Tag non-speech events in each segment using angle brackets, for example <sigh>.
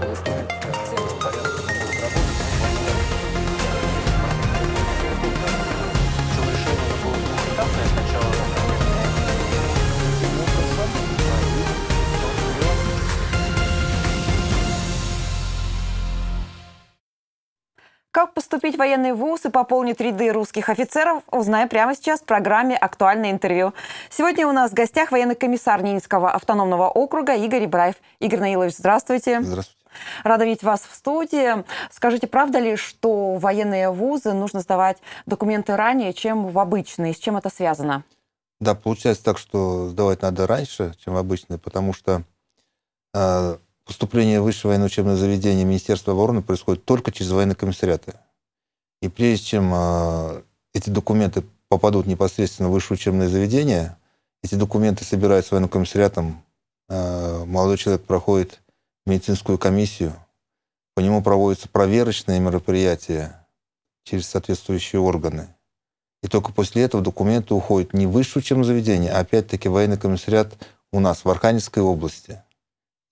busca o. поступить в военный вуз и пополнить ряды русских офицеров, узнаем прямо сейчас в программе «Актуальное интервью». Сегодня у нас в гостях военный комиссар Нинского автономного округа Игорь Ибраев. Игорь Наилович, здравствуйте. Здравствуйте. Рада видеть вас в студии. Скажите, правда ли, что военные вузы нужно сдавать документы ранее, чем в обычные? С чем это связано? Да, получается так, что сдавать надо раньше, чем обычные, потому что э, поступление в высшее военное учебное заведение Министерства обороны происходит только через военные комиссариаты. И прежде чем э, эти документы попадут непосредственно в высшее учебное заведение, эти документы собирают с военным комиссариатом, э, а, молодой человек проходит медицинскую комиссию, по нему проводятся проверочные мероприятия через соответствующие органы. И только после этого документы уходят не в высшее учебное заведение, а опять-таки военный комиссариат у нас в Архангельской области.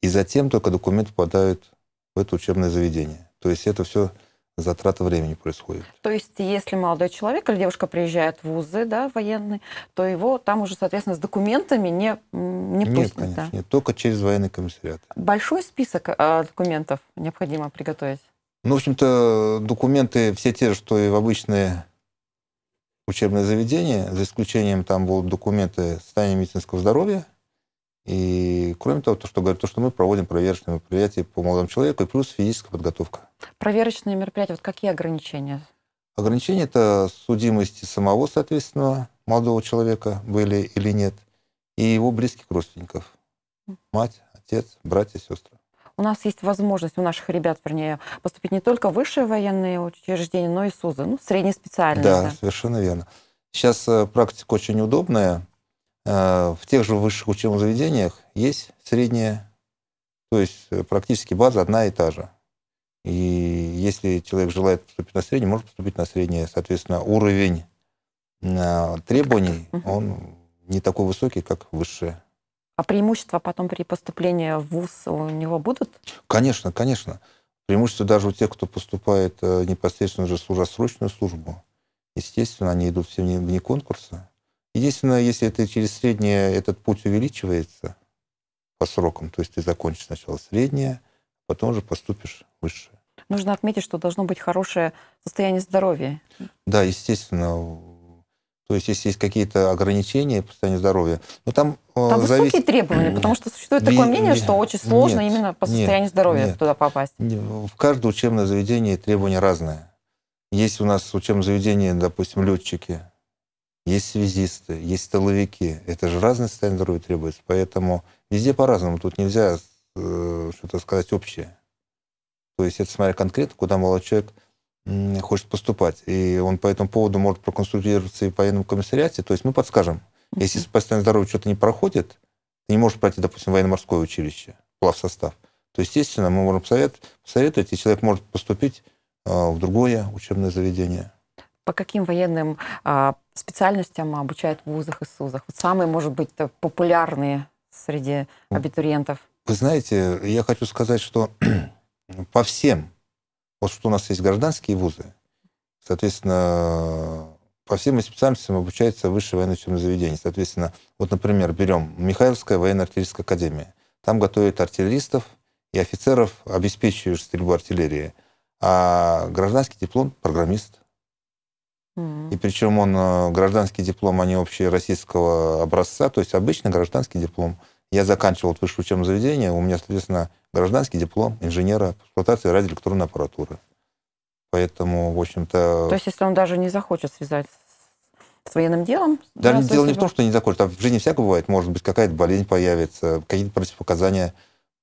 И затем только документы попадают в это учебное заведение. То есть это все затрата времени происходит. То есть, если молодой человек или девушка приезжает в вузы, да, военные, то его там уже, соответственно, с документами не, не нет, Конечно, да? нет, только через военный комиссариат. Большой список э, документов необходимо приготовить? Ну, в общем-то, документы все те, что и в обычные учебные заведения, за исключением там будут документы состояния медицинского здоровья, и кроме того, то, что говорят, то, что мы проводим проверочные мероприятия по молодому человеку, и плюс физическая подготовка. Проверочные мероприятия, вот какие ограничения? Ограничения это судимости самого, соответственно, молодого человека были или нет, и его близких родственников. Мать, отец, братья, сестры. У нас есть возможность, у наших ребят, вернее, поступить не только в высшие военные учреждения, но и СУЗы, ну, среднеспециальные. Да, да, совершенно верно. Сейчас э, практика очень удобная Э, в тех же высших учебных заведениях есть средняя, то есть э, практически база одна и та же. И если человек желает поступить на среднее, может поступить на среднее. Соответственно, уровень э, требований, он не такой высокий, как высшее. А преимущества потом при поступлении в ВУЗ у него будут? Конечно, конечно. Преимущества даже у тех, кто поступает непосредственно уже служа срочную службу. Естественно, они идут все вне конкурса. Единственное, если это через среднее, этот путь увеличивается по срокам, то есть ты закончишь сначала среднее, потом уже поступишь выше. Нужно отметить, что должно быть хорошее состояние здоровья. Да, естественно. То есть, если есть какие-то ограничения по состоянию здоровья, но там... Э, там зависит... высокие требования, потому что существует не, такое мнение, не, что очень сложно нет, именно по состоянию нет, здоровья нет, туда попасть. В каждое учебное заведение требования разные. Есть у нас учебное заведение, допустим, летчики, есть связисты, есть столовики. Это же разные состояния здоровья требуется. Поэтому везде по-разному. Тут нельзя э, что-то сказать общее. То есть это смотря конкретно, куда молодой человек э, хочет поступать. И он по этому поводу может проконсультироваться и по военном комиссариате. То есть мы подскажем. Если состояние здоровья что-то не проходит, ты не можешь пройти, допустим, военно-морское училище, плав состав. то, естественно, мы можем посоветовать, посоветовать, и человек может поступить э, в другое учебное заведение по каким военным а, специальностям обучают в вузах и СУЗах? Вот самые, может быть, э, популярные среди абитуриентов. Вы знаете, я хочу сказать, что <clears throat> по всем, вот что у нас есть гражданские вузы, соответственно, по всем специальностям обучается высшее военное учебное заведение. Соответственно, вот, например, берем Михайловская военно-артиллерийская академия. Там готовят артиллеристов и офицеров, обеспечивающих стрельбу артиллерии. А гражданский диплом – программист – и причем он, э, гражданский диплом, а не общий российского образца, то есть обычный гражданский диплом. Я заканчивал вот высшее учебное заведение, у меня, соответственно, гражданский диплом инженера по эксплуатации радиоэлектронной аппаратуры. Поэтому, в общем-то... То есть, если он даже не захочет связать с военным делом. Даже да, дело не себя. в том, что не захочет, а в жизни всякое бывает. Может быть, какая-то болезнь появится, какие-то противопоказания,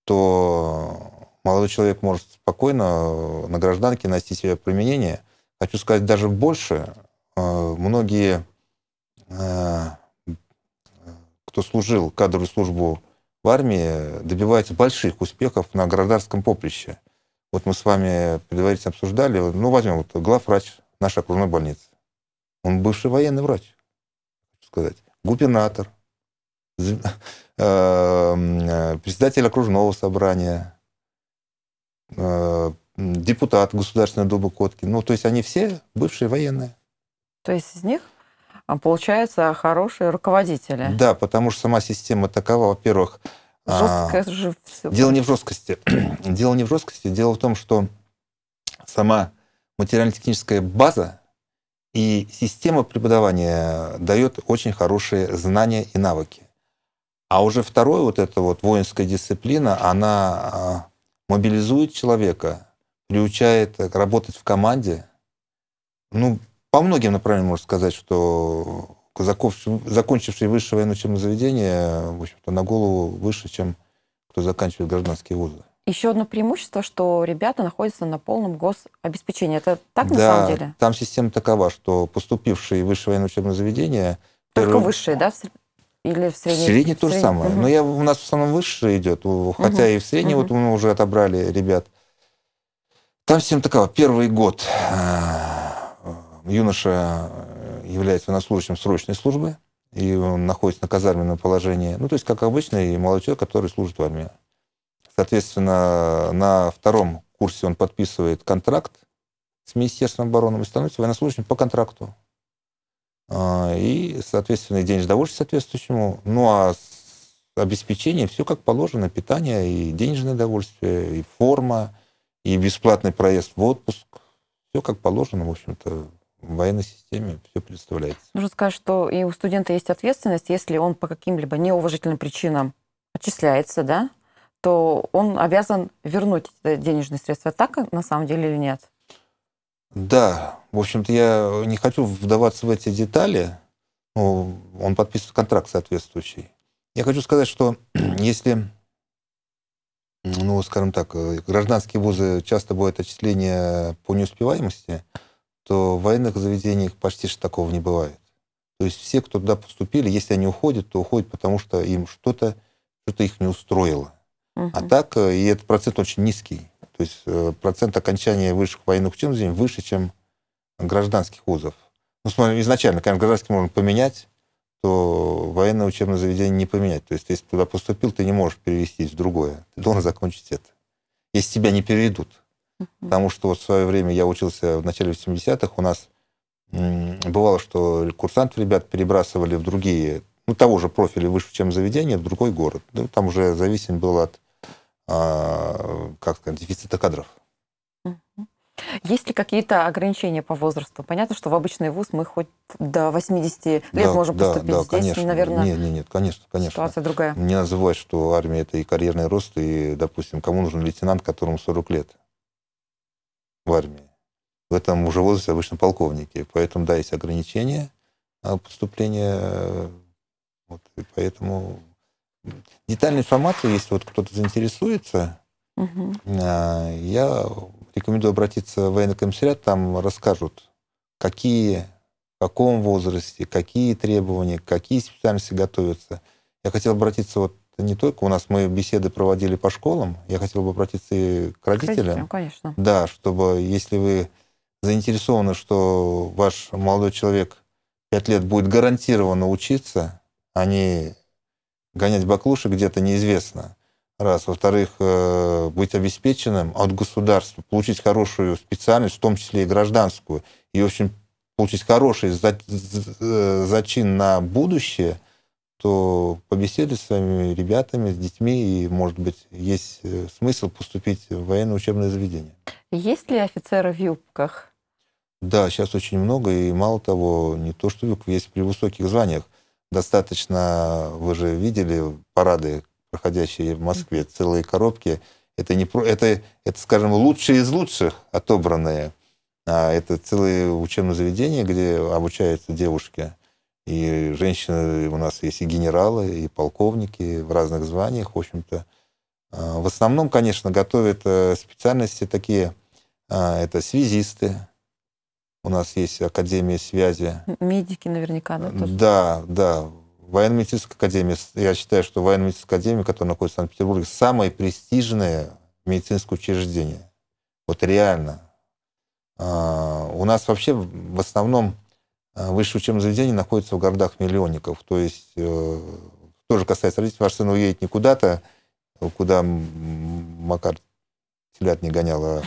то молодой человек может спокойно э, на гражданке найти себе применение. Хочу сказать, даже больше Э, многие, э, кто служил кадровую службу в армии, добиваются больших успехов на гражданском поприще. Вот мы с вами предварительно обсуждали, ну, возьмем, вот главврач нашей окружной больницы. Он бывший военный врач, сказать, губернатор, э, председатель окружного собрания, депутат Государственной Думы Коткин. Ну, то есть они все бывшие военные. То есть из них а, получаются хорошие руководители. Да, потому что сама система такова, во-первых, Жестко а, же все. Дело не в жесткости. <clears throat> дело не в жесткости. Дело в том, что сама материально-техническая база и система преподавания дает очень хорошие знания и навыки. А уже второе, вот эта вот воинская дисциплина, она а, мобилизует человека, приучает работать в команде. Ну, по многим направлениям можно сказать, что казаков, закончившие высшее военно-учебное заведение, в общем-то, на голову выше, чем кто заканчивает гражданские вузы. Еще одно преимущество, что ребята находятся на полном гособеспечении. Это так да, на самом деле? там система такова, что поступившие в высшее военно-учебное заведение... Только первый... высшие, да? Или в среднем? В среднем то же самое. Угу. Но я, у нас в основном высшее идет, хотя угу. и в среднем угу. вот мы уже отобрали ребят. Там система такова, первый год а, юноша э, является военнослужащим срочной службы, и он находится на казарменном положении. Ну, то есть, как обычный молодой человек, который служит в армии. Соответственно, на втором курсе он подписывает контракт с Министерством обороны и становится военнослужащим по контракту. А, и, соответственно, и денежное довольствие соответствующему. Ну, а обеспечение, все как положено, питание и денежное довольствие, и форма, и бесплатный проезд в отпуск. Все как положено, в общем-то, в военной системе все представляется. Нужно сказать, что и у студента есть ответственность, если он по каким-либо неуважительным причинам отчисляется, да, то он обязан вернуть денежные средства. Так на самом деле или нет? Да, в общем-то, я не хочу вдаваться в эти детали. Ну, он подписывает контракт соответствующий. Я хочу сказать, что <clears throat> если, ну, скажем так, э, гражданские вузы часто бывают отчисления по неуспеваемости, то в военных заведениях почти что такого не бывает. То есть все, кто туда поступили, если они уходят, то уходят, потому что им что-то что-то их не устроило. Угу. А так, э, и этот процент очень низкий. То есть э, процент окончания высших военных учреждений выше, чем гражданских вузов. Ну, смотри, изначально, конечно, гражданский можно поменять, то военное учебное заведение не поменять. То есть, если туда поступил, ты не можешь перевестись в другое. Ты должен закончить это. Если тебя не переведут. Потому что вот в свое время я учился в начале 80-х, у нас бывало, что курсантов ребят перебрасывали в другие, ну, того же профиля выше, чем заведение, в другой город. Ну, там уже зависим был от, а, как сказать, дефицита кадров. Есть ли какие-то ограничения по возрасту? Понятно, что в обычный вуз мы хоть до 80 лет да, можем да, поступить. Да, Здесь, конечно. наверное, нет, нет, нет, конечно, конечно. ситуация другая. Не называть, что армия – это и карьерный рост, и, допустим, кому нужен лейтенант, которому 40 лет в армии. В этом уже возрасте обычно полковники. Поэтому, да, есть ограничения а, поступления. Э, вот, и поэтому детальная информация, если вот кто-то заинтересуется, угу. я рекомендую обратиться в военный комиссариат, там расскажут, какие, в каком возрасте, какие требования, какие специальности готовятся. Я хотел обратиться вот это не только у нас мы беседы проводили по школам. Я хотел бы обратиться и к родителям. К родителям, конечно. Да, чтобы если вы заинтересованы, что ваш молодой человек 5 лет будет гарантированно учиться, а не гонять баклуши где-то неизвестно. Раз. Во-вторых, э, быть обеспеченным от государства, получить хорошую специальность, в том числе и гражданскую, и, в общем, получить хороший э, зачин на будущее – то побеседовать с своими ребятами, с детьми, и, может быть, есть э, смысл поступить в военное учебное заведение. Есть ли офицеры в юбках? Да, сейчас очень много, и мало того, не то что юбка, есть при высоких званиях. Достаточно, вы же видели парады, проходящие в Москве, целые коробки. Это, не, про, это, это скажем, лучшие из лучших отобранные. А это целые учебные заведения, где обучаются девушки и женщины у нас есть и генералы, и полковники в разных званиях, в общем-то. А, в основном, конечно, готовят э, специальности такие, а, это связисты, у нас есть Академия связи. Медики наверняка, да? Тоже. Да, да. Военно-медицинская академия. Я считаю, что военно-медицинская академия, которая находится в Санкт-Петербурге, самое престижное медицинское учреждение. Вот реально. А, у нас вообще в основном Э, высшее учебное заведение находится в городах миллионников. То есть э, тоже касается родителей, ваш сын уедет не куда-то, куда Макар телят не гонял, а,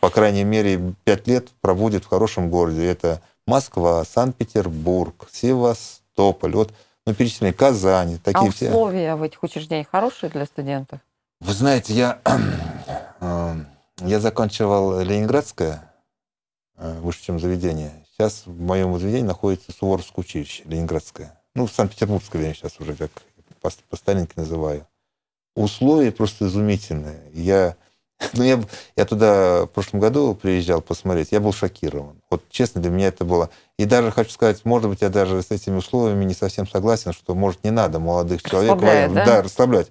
по крайней мере, пять лет проводит в хорошем городе. Это Москва, Санкт-Петербург, Севастополь, вот, ну, перечислены Казани. Такие а все... условия в этих учреждениях хорошие для студентов? Вы знаете, я, <clears throat> э, я заканчивал Ленинградское высшее чем заведение, Сейчас в моем заведении находится Суворовское училище, Ленинградское. Ну, Санкт-Петербургское, я сейчас уже как по, по старинке называю. Условия просто изумительные. Я, <laughs> ну, я, я туда в прошлом году приезжал посмотреть, я был шокирован. Вот честно, для меня это было... И даже хочу сказать, может быть, я даже с этими условиями не совсем согласен, что, может, не надо молодых человек... Да? да, расслаблять.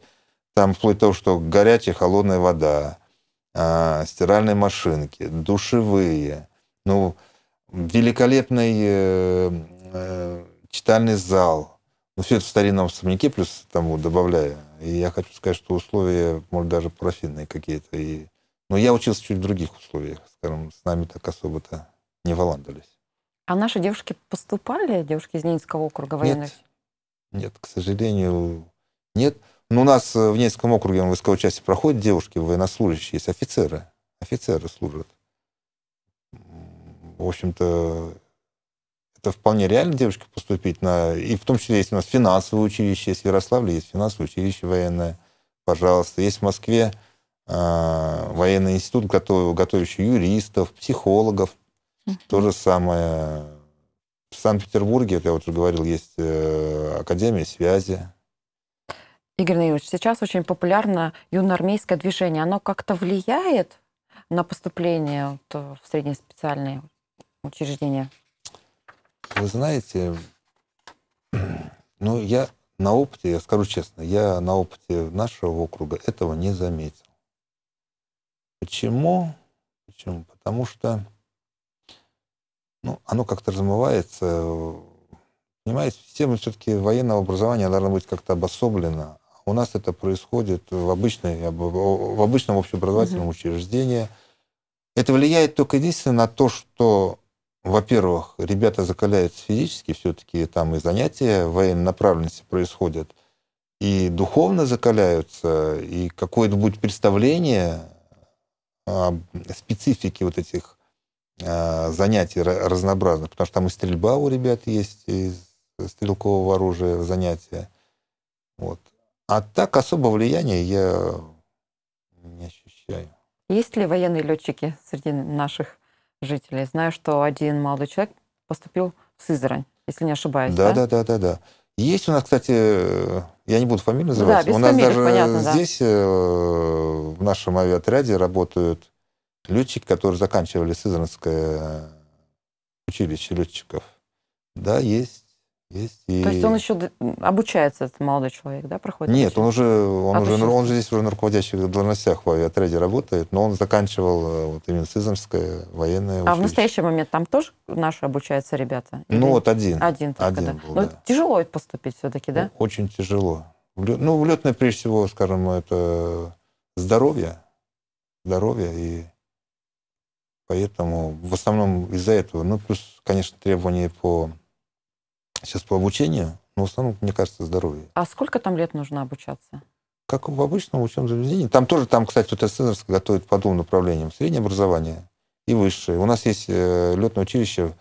Там вплоть до того, что горячая, холодная вода, э, стиральные машинки, душевые. Ну, великолепный э, э, читальный зал. Ну, все это в старинном особняке, плюс тому добавляя. И я хочу сказать, что условия, может, даже профильные какие-то. И... Но я учился чуть в других условиях. Скажем, с нами так особо-то не воландались. А наши девушки поступали, девушки из Ненецкого округа военных? Нет, нет, к сожалению, нет. Но у нас э, в Ненецком округе в войсковой части проходят девушки, военнослужащие, есть офицеры. Офицеры служат в общем-то, это вполне реально девушке поступить на... И в том числе есть у нас финансовое училище, есть в Ярославле, есть финансовое училище военное, пожалуйста. Есть в Москве э, военный институт, готовящий юристов, психологов. Mm-hmm. То же самое. В Санкт-Петербурге, как я уже говорил, есть э, Академия связи. Игорь Наилович, сейчас очень популярно юноармейское движение. Оно как-то влияет на поступление э, в специальные? учреждения? Вы знаете, ну, я на опыте, я скажу честно, я на опыте нашего округа этого не заметил. Почему? Почему? Потому что ну, оно как-то размывается. Понимаете, система все-таки военного образования должна быть как-то обособлена. У нас это происходит в, обычной, в обычном общеобразовательном угу. учреждении. Это влияет только единственно на то, что во-первых, ребята закаляются физически, все-таки там и занятия военной направленности происходят, и духовно закаляются, и какое-то будет представление о специфике вот этих а, занятий разнообразных, потому что там и стрельба у ребят есть, и стрелкового оружия занятия. Вот. А так особо влияния я не ощущаю. Есть ли военные летчики среди наших жителей. Знаю, что один молодой человек поступил в Сызрань, если не ошибаюсь. Да, да, да, да, да. Есть у нас, кстати, э, я не буду фамилию называть, да, без у нас фамилии, даже понятно, здесь да. Э, в нашем авиаотряде работают летчики, которые заканчивали Сызранское училище летчиков. Да, есть есть. И... То есть он еще обучается, этот молодой человек, да, проходит? Нет, он уже, он, а уже, он же здесь уже на руководящих должностях в авиатрейде работает, но он заканчивал э, вот, именно Сызанское военное училище. А в настоящий момент там тоже наши обучаются ребята? Ну, Или... Ну вот один. Один только, один да. Был, но ну, да. тяжело поступить все-таки, да? Ну, очень тяжело. Ну, влетное, прежде всего, скажем, это здоровье, здоровье и поэтому в основном из-за этого, ну, плюс, конечно, требования по Сейчас по обучению, но в основном, мне кажется, здоровье. А сколько там лет нужно обучаться? Как в обычном учебном заведении. Там тоже, там, кстати, вот Эссенерск готовит по двум направлениям. Среднее образование и высшее. У нас есть э, летное училище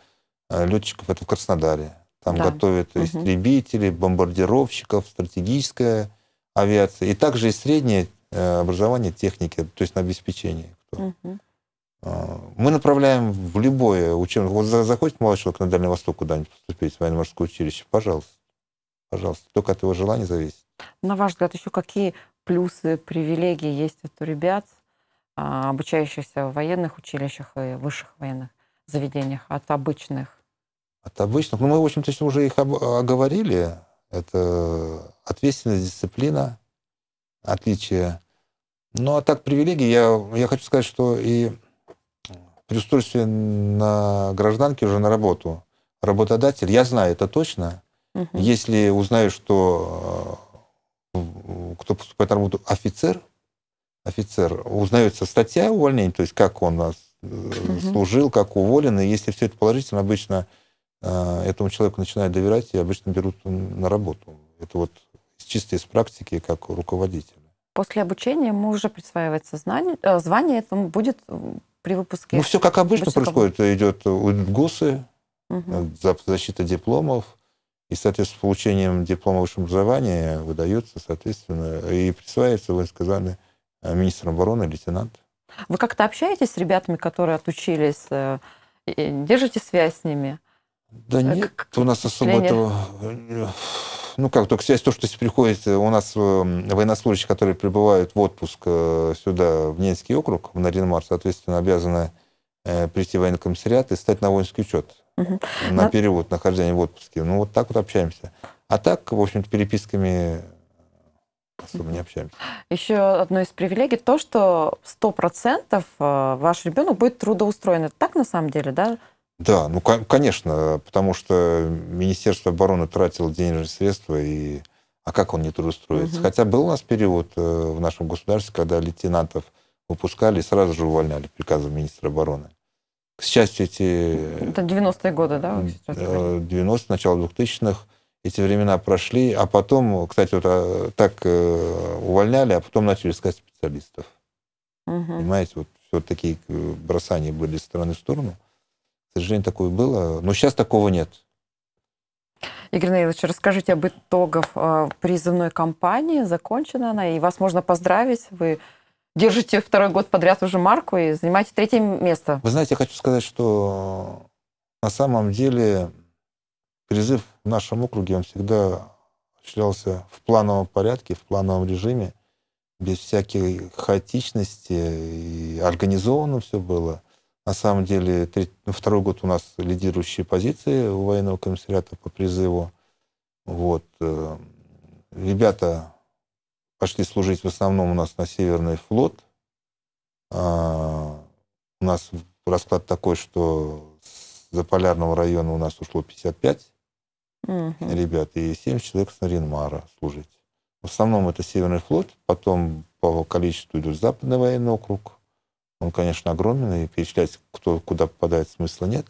э, летчиков, это в Краснодаре. Там да. готовят угу. истребителей, бомбардировщиков, стратегическая авиация. И также и среднее э, образование техники, то есть на обеспечение. Угу. Мы направляем в любое учебное. Вот захочет молодой человек на Дальний Восток куда-нибудь поступить в военно-морское училище, пожалуйста. Пожалуйста. Только от его желания зависит. На ваш взгляд, еще какие плюсы, привилегии есть у ребят, а, обучающихся в военных училищах и высших военных заведениях от обычных? От обычных? Ну, мы, в общем-то, уже их оговорили. Это ответственность, дисциплина, отличие. Ну, а так, привилегии, я, я хочу сказать, что и при устройстве на гражданке уже на работу работодатель, я знаю это точно, угу. если узнаю, что э, кто поступает на работу офицер, офицер, узнается статья увольнения, то есть как он нас угу. служил, как уволен, и если все это положительно, обычно э, этому человеку начинают доверять и обычно берут на работу. Это вот чисто из практики, как руководитель. После обучения ему уже присваивается знание, звание, это будет при выпуске? Ну, все как обычно происходит. Идет ГУСы, угу. защита дипломов, и, соответственно, с получением диплома высшего образования выдается, соответственно, и присваивается высказанный э, министром обороны лейтенант. Вы как-то общаетесь с ребятами, которые отучились? Э, держите связь с ними? Да нет, как... у нас особо этого ну как, только связь то, что приходит э, у нас э, военнослужащие, которые прибывают в отпуск э, сюда, в Ненецкий округ, в Наринмар, соответственно, обязаны прийти в военный комиссариат и стать на воинский учет угу. на да. период нахождения в отпуске. Ну, вот так вот общаемся. А так, в общем-то, переписками особо не общаемся. Еще одно из привилегий то, что 100% ваш ребенок будет трудоустроен. Это так на самом деле, да? Да, ну, конечно, потому что Министерство обороны тратило денежные средства, и а как он не трудоустроится? Угу. Хотя был у нас период э, в нашем государстве, когда лейтенантов выпускали и сразу же увольняли приказом министра обороны. К счастью, эти... Это 90-е годы, да? 90 э, начало 2000-х. Эти времена прошли, а потом, кстати, вот а, так э, увольняли, а потом начали искать специалистов. Угу. Понимаете, вот все такие бросания были с стороны в сторону. К сожалению, такое было, но сейчас такого нет. Игорь Наилович, расскажите об итогах а, призывной кампании. Закончена она, и вас можно поздравить. Вы держите второй год подряд уже марку и занимаете третье место. Вы знаете, я хочу сказать, что на самом деле призыв в нашем округе, он всегда осуществлялся в плановом порядке, в плановом режиме, без всякой хаотичности, и организовано все было. На самом деле, ну, второй год у нас лидирующие позиции у военного комиссариата по призыву. Вот. Э, ребята пошли служить в основном у нас на Северный флот. А, у нас расклад такой, что за Полярного района у нас ушло 55 угу. ребят и 7 человек с Наринмара служить. В основном это Северный флот, потом по количеству идет Западный военный округ, он, конечно, огромен, и перечислять, кто куда попадает, смысла нет.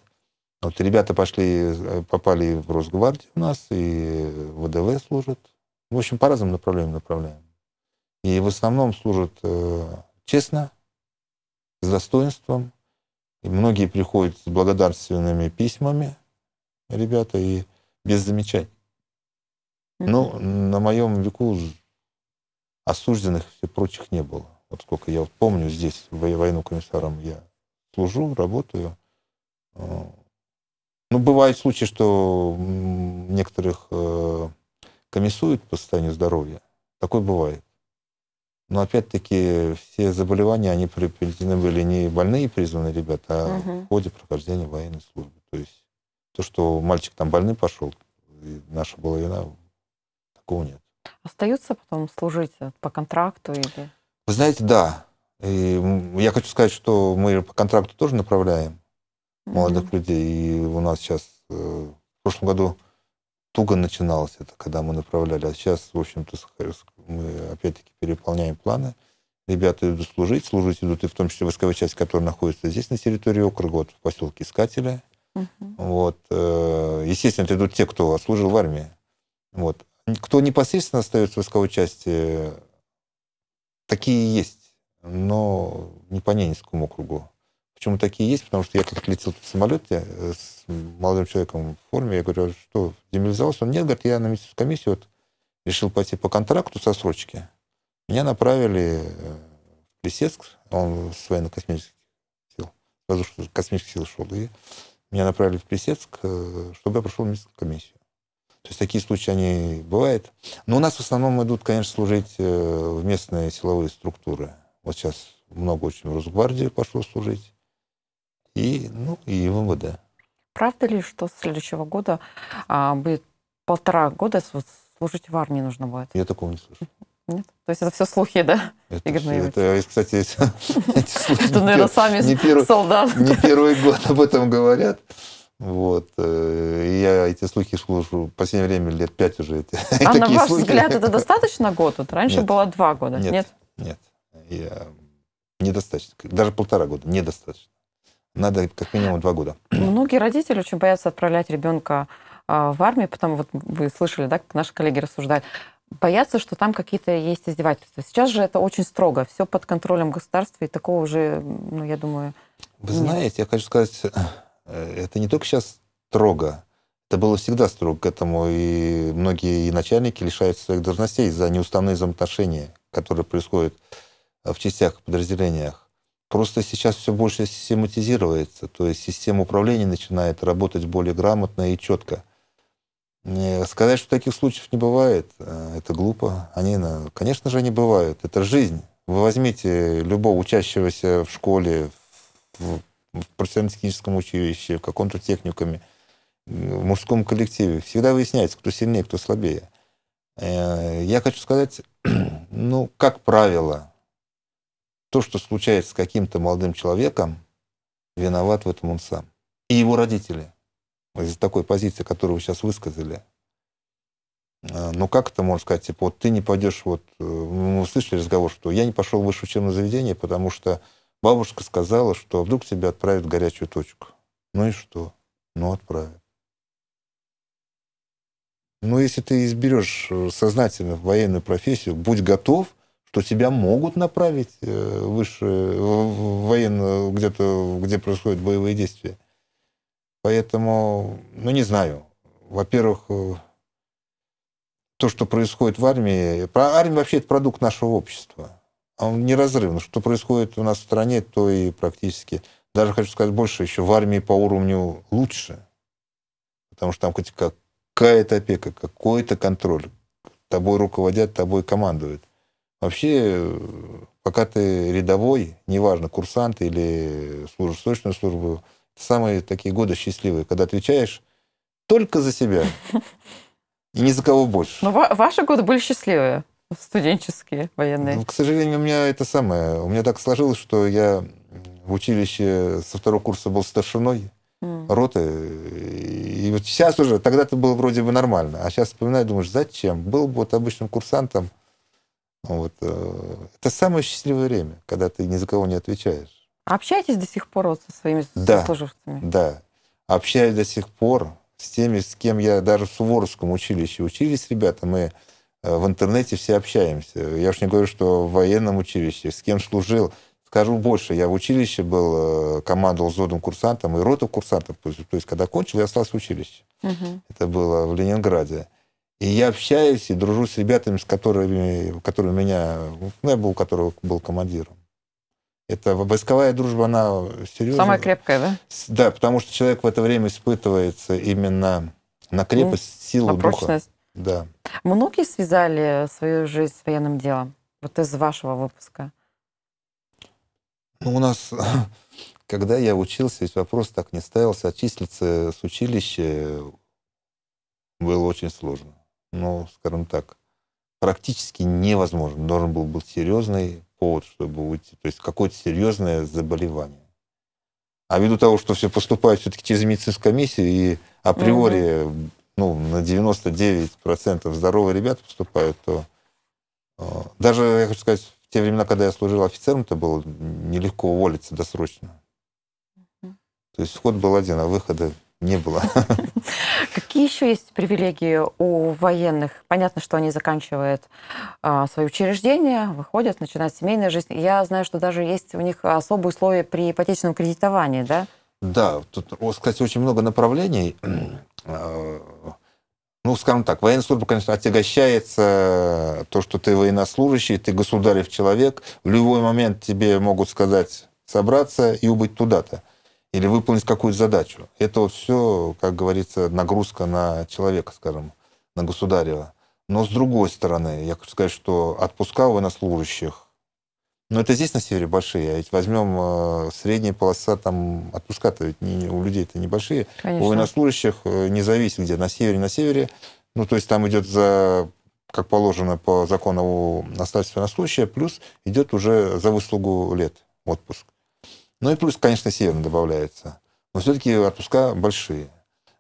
А вот ребята пошли, э, попали в Росгвардию у нас, и в ВДВ служат. В общем, по разным направлениям направляем. И в основном служат э, честно, с достоинством. И многие приходят с благодарственными письмами, ребята, и без замечаний. Mm Ну, на моем веку осужденных и прочих не было. Вот сколько я вот помню здесь, войну комиссаром я служу, работаю. Э, ну, бывают случаи, что некоторых э, комиссуют по состоянию здоровья. Такое бывает. Но опять-таки все заболевания, они приобретены были не больные призванные ребята, а угу. в ходе прохождения военной службы. То есть то, что мальчик там больный пошел, и наша была вина, такого нет. Остаются потом служить э, по контракту или... Вы знаете, да. И я хочу сказать, что мы по контракту тоже направляем молодых mm-hmm. людей. И у нас сейчас э, в прошлом году туго начиналось это, когда мы направляли. А сейчас, в общем-то, мы опять-таки переполняем планы. Ребята идут служить, служить идут и в том числе войсковая часть, которая находится здесь, на территории округа, вот, в поселке Искателя. Угу. Вот. Э, естественно, это идут те, кто служил в армии. Вот. Кто непосредственно остается в войсковой части, такие есть, но не по Ненецкому округу. Почему такие есть? Потому что я как летел в самолете э, с молодым человеком в форме, я говорю, «А что, демобилизовался? Он, нет, говорит, я на медицинскую комиссию вот решил пойти по контракту со срочки. Меня направили э, в Плесецк, он с военно-космических сил, воздушно-космических сил шел, и меня направили в Плесецк, э, чтобы я прошел медицинскую комиссию. То есть такие случаи, они бывают. Но у нас в основном идут, конечно, служить э, в местные силовые структуры. Вот сейчас много очень в Росгвардии пошло служить. И, ну, и в МВД. Правда ли, что с следующего года а, будет полтора года служить в армии нужно будет? Я такого не слышал. Нет? То есть это все слухи, да? Это, Игорь все, это кстати, эти <laughs> слухи это, наверное, сами солдаты. Не первый год об этом говорят. Вот. Э, и я эти слухи слушаю в последнее время лет пять уже. Эти, <laughs> а на ваш слухи. взгляд, это <laughs> достаточно год? Вот раньше нет. было два года, нет? Нет, нет. Я... недостаточно. Даже полтора года недостаточно. Надо как минимум два года. <clears throat> Многие родители очень боятся отправлять ребенка а, в армию, потому вот вы слышали, да, как наши коллеги рассуждают, боятся, что там какие-то есть издевательства. Сейчас же это очень строго, все под контролем государства, и такого уже, ну, я думаю... Вы нет. знаете, я хочу сказать, Э, это не только сейчас строго, это было всегда строго к этому, и многие и начальники лишаются своих должностей за неустанные взаимоотношения, которые происходят э, в частях, подразделениях. Просто сейчас все больше систематизируется, то есть система управления начинает работать более грамотно и четко. Э, сказать, что таких случаев не бывает, это глупо. Они, конечно же, не бывают. Это жизнь. Вы возьмите любого учащегося в школе, в в профессионально-техническом училище, в каком-то техникуме, в мужском коллективе. Всегда выясняется, кто сильнее, кто слабее. Э, я хочу сказать, <clears throat> ну, как правило, то, что случается с каким-то молодым человеком, виноват в этом он сам. И его родители. Из такой позиции, которую вы сейчас высказали. Э, ну, как это можно сказать? Типа, вот ты не пойдешь, вот... Мы э, ну, услышали разговор, что я не пошел в высшее учебное заведение, потому что Бабушка сказала, что вдруг тебя отправят в горячую точку. Ну и что? Ну, отправят. Ну если ты изберешь э, сознательно военную профессию, будь готов, что тебя могут направить э, выше, в военно, где-то, где происходят боевые действия. Поэтому, ну, не знаю. Во-первых, э, то, что происходит в армии... Армия вообще это продукт нашего общества. А он неразрывно. Что происходит у нас в стране, то и практически, даже хочу сказать больше, еще в армии по уровню лучше, потому что там хоть какая-то опека, какой-то контроль. Тобой руководят, тобой командуют. Вообще, пока ты рядовой, неважно, курсант или служишь срочную службу, самые такие годы счастливые, когда отвечаешь только за себя <laughs> и ни за кого больше. Но ну, ва- ваши годы были счастливые студенческие военные? Ну, к сожалению, у меня это самое. У меня так сложилось, что я в училище со второго курса был старшиной mm. роты. И вот сейчас уже, тогда-то было вроде бы нормально. А сейчас вспоминаю, думаешь, зачем? Был бы вот обычным курсантом. Вот. Э, это самое счастливое время, когда ты ни за кого не отвечаешь. общаетесь до сих пор вот со своими да, сослуживцами? Да, общаюсь до сих пор с теми, с кем я даже в Суворовском училище учились, ребята. Мы Э, в интернете все общаемся. Я уж не говорю, что в военном училище, с кем служил. Скажу больше, я в училище был, э, командовал зодом курсантом и ротов курсантов. То есть, когда кончил, я остался в училище. Угу. Это было в Ленинграде. И я общаюсь и дружу с ребятами, с которыми, которые меня, ну, я был, у был командиром. Это войсковая дружба, она серьезная. Самая крепкая, да? Да, потому что человек в это время испытывается именно на крепость, ну, силу на духа. Да. Многие связали свою жизнь с военным делом? Вот из вашего выпуска. Ну, у нас, <laughs> когда я учился, ведь вопрос так не ставился. Отчислиться а с училища было очень сложно. Ну, скажем так, практически невозможно. Должен был быть серьезный повод, чтобы уйти. То есть какое-то серьезное заболевание. А ввиду того, что все поступают все-таки через медицинскую комиссию, и априори угу ну, на 99% здоровые ребята поступают, то э, даже, я хочу сказать, в те времена, когда я служил офицером, это было нелегко уволиться досрочно. То есть вход был один, а выхода не было. <laughs> Какие еще есть привилегии у военных? Понятно, что они заканчивают э, свои учреждения, выходят, начинают семейную жизнь. Я знаю, что даже есть у них особые условия при ипотечном кредитовании, да? Да, тут, кстати, очень много направлений. <clears throat> А, ну, скажем так, военная служба, конечно, отягощается э, то, что ты военнослужащий, ты государев человек, в любой момент тебе могут сказать собраться и убыть туда-то или выполнить какую-то задачу. Это вот все, как говорится, нагрузка на человека, скажем, на государева. Но с другой стороны, я хочу сказать, что отпуска военнослужащих но ну, это здесь на севере большие, а ведь возьмем э, средняя полоса, там отпуска-то ведь не, у людей это небольшие. Конечно. У военнослужащих э, не зависит где, на севере, на севере. Ну, то есть там идет за, как положено по закону о наследстве на случае, плюс идет уже за выслугу лет отпуск. Ну и плюс, конечно, север добавляется. Но все-таки отпуска большие.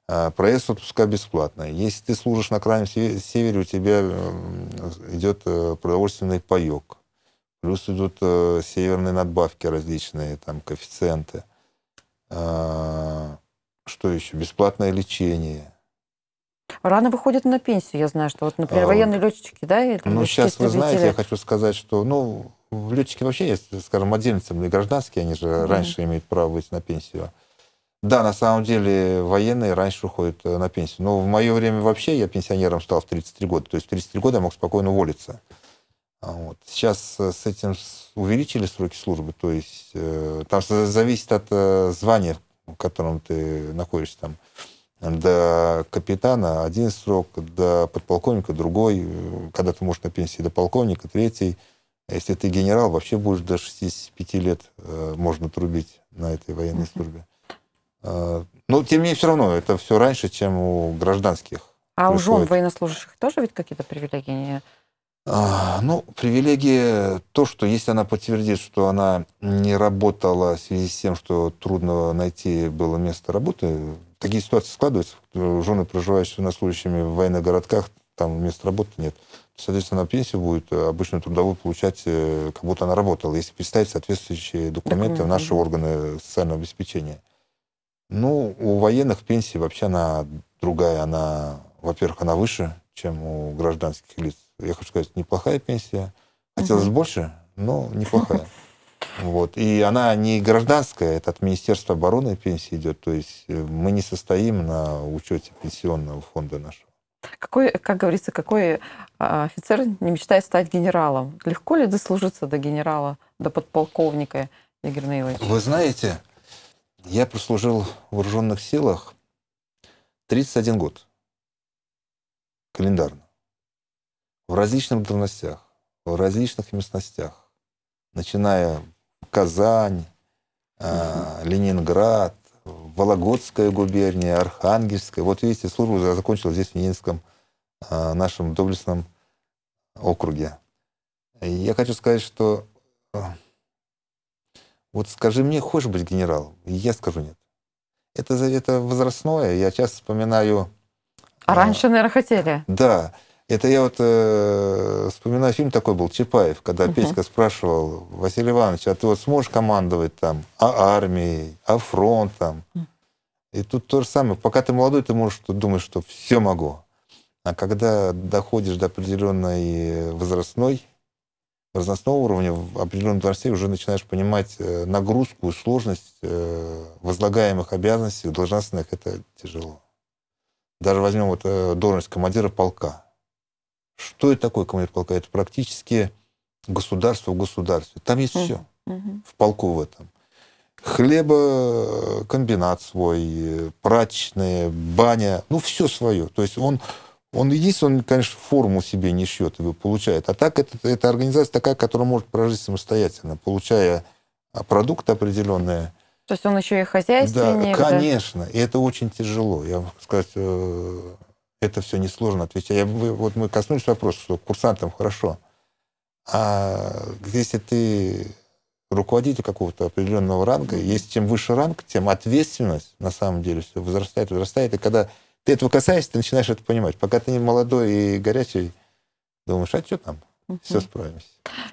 А проезд отпуска бесплатный. Если ты служишь на крайнем севере, у тебя э, идет э, продовольственный паек Плюс идут э, северные надбавки различные, там коэффициенты. А, что еще? Бесплатное лечение. Рано выходят на пенсию, я знаю, что вот, например, а, военные летчики, да? И, ну, сейчас вы знаете, я хочу сказать, что, ну, летчики вообще есть, скажем, отдельницы, или ну, гражданские, они же mm-hmm. раньше имеют право выйти на пенсию. Да, на самом деле военные раньше уходят э, на пенсию. Но в мое время вообще я пенсионером стал в 33 года. То есть в 33 года я мог спокойно уволиться. А вот. Сейчас э, с этим увеличили сроки службы, то есть э, там зависит от э, звания, в котором ты находишься там. До капитана один срок, до подполковника другой, э, когда ты можешь на пенсии до полковника третий. Если ты генерал, вообще будешь до 65 лет э, можно трубить на этой военной службе. Э, но тем не менее все равно это все раньше, чем у гражданских. А происходит. у жен военнослужащих тоже ведь какие-то привилегии? А, ну, привилегия то, что если она подтвердит, что она не работала в связи с тем, что трудно найти было место работы, такие ситуации складываются. Жены, проживающие на служащими в военных городках, там места работы нет. Соответственно, она пенсию будет обычную трудовую получать, э, как будто она работала, если представить соответствующие документы Документ. в наши органы социального обеспечения. Ну, у военных пенсии вообще она другая. Она, во-первых, она выше, чем у гражданских лиц я хочу сказать, неплохая пенсия. Хотелось угу. больше, но неплохая. <laughs> Вот. И она не гражданская, это от Министерства обороны пенсия идет. То есть э, мы не состоим на учете пенсионного фонда нашего. Какой, как говорится, какой а, офицер не мечтает стать генералом? Легко ли дослужиться до генерала, до подполковника, Игорь Наилович? Вы знаете, я прослужил в вооруженных силах 31 год. Календарно в различных должностях, в различных местностях, начиная Казань, э, Ленинград, Вологодская губерния, Архангельская. Вот видите, службу я закончил здесь, в Ленинском э, нашем доблестном округе. И я хочу сказать, что а, вот скажи мне, хочешь быть генералом? Я скажу нет. Это, это возрастное. Я часто вспоминаю... А раньше, наверное, хотели. Да. Это я вот э, вспоминаю, фильм такой был, Чапаев, когда угу. Петька спрашивал Василия Ивановича, а ты вот сможешь командовать там, а армией, а фронтом? И тут то же самое. Пока ты молодой, ты можешь ты думаешь, что все могу. А когда доходишь до определенной возрастной, возрастного уровня, в определенном возрасте уже начинаешь понимать э, нагрузку и сложность э, возлагаемых обязанностей должностных. Это тяжело. Даже возьмем вот э, должность командира полка. Что это такое командир полка? Это практически государство в государстве. Там есть угу. все. Угу. В полку в этом. хлеба э, комбинат свой, прачечная, баня, ну все свое. То есть он, он единственный, он, конечно, форму себе не шьет, его получает. А так это, это организация такая, которая может прожить самостоятельно, получая а, продукты определенные. То есть он еще и хозяйственник? Да, конечно. Да? И это очень тяжело. Я вам сказать, э, это все несложно отвечать. А я, вот мы коснулись вопроса, что курсантам хорошо. А если ты руководитель какого-то определенного ранга, если чем выше ранг, тем ответственность на самом деле все возрастает, возрастает. И когда ты этого касаешься, ты начинаешь это понимать. Пока ты не молодой и горячий, думаешь, а что там? Все справимся.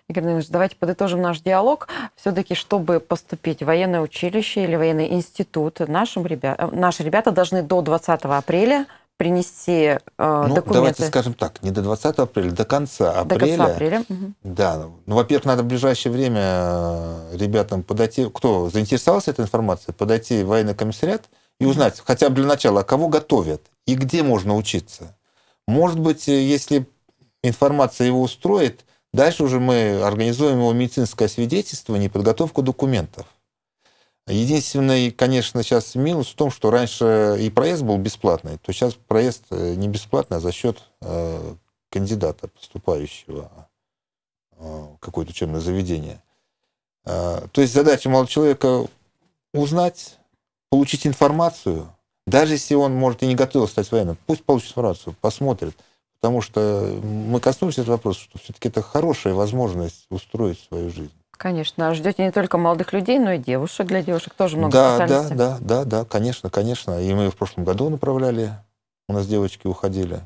Игорь Иванович, давайте подытожим наш диалог. Все-таки, чтобы поступить в военное училище или военный институт, нашим ребя... Э, наши ребята должны до 20 апреля принести э, ну, документы? Давайте скажем так, не до 20 апреля, до конца апреля. До конца апреля. Да. Ну, во-первых, надо в ближайшее время э, ребятам подойти, кто заинтересовался этой информацией, подойти в военный комиссариат и узнать, угу. хотя бы для начала, а кого готовят и где можно учиться. Может быть, э, если информация его устроит, дальше уже мы организуем его медицинское свидетельство, не подготовку документов. Единственный, конечно, сейчас минус в том, что раньше и проезд был бесплатный, то сейчас проезд э, не бесплатный, а за счет э, кандидата, поступающего в э, какое-то учебное заведение. то есть задача молодого человека узнать, получить информацию, даже если он, может, и не готовился стать военным, пусть получит информацию, посмотрит. Потому что мы коснулись этого вопроса, что все-таки это хорошая возможность устроить свою жизнь. Конечно, а ждете не только молодых людей, но и девушек. Для девушек тоже много да, специальностей. Да, да, да, да, конечно, конечно. И мы в прошлом году направляли, у нас девочки уходили.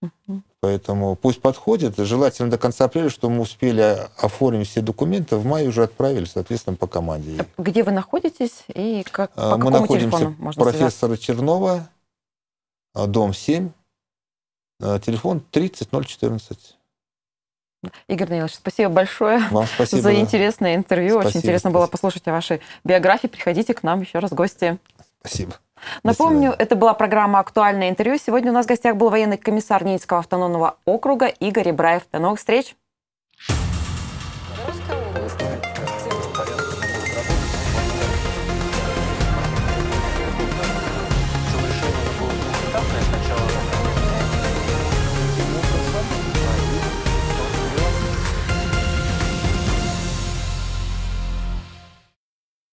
Угу. Поэтому пусть подходит. Желательно до конца апреля, чтобы мы успели а, оформить все документы. В мае уже отправили, соответственно, по команде. А где вы находитесь и как, по мы находимся телефону можно профессора связать? Чернова, дом 7, телефон 30014. Игорь Данилович, спасибо большое Вам <laughs> спасибо. за интересное интервью. Спасибо, Очень интересно спасибо. было послушать о вашей биографии. Приходите к нам еще раз в гости. Спасибо. Напомню, это была программа «Актуальное интервью». Сегодня у нас в гостях был военный комиссар Ненецкого автономного округа Игорь Ибраев. До новых встреч! Русского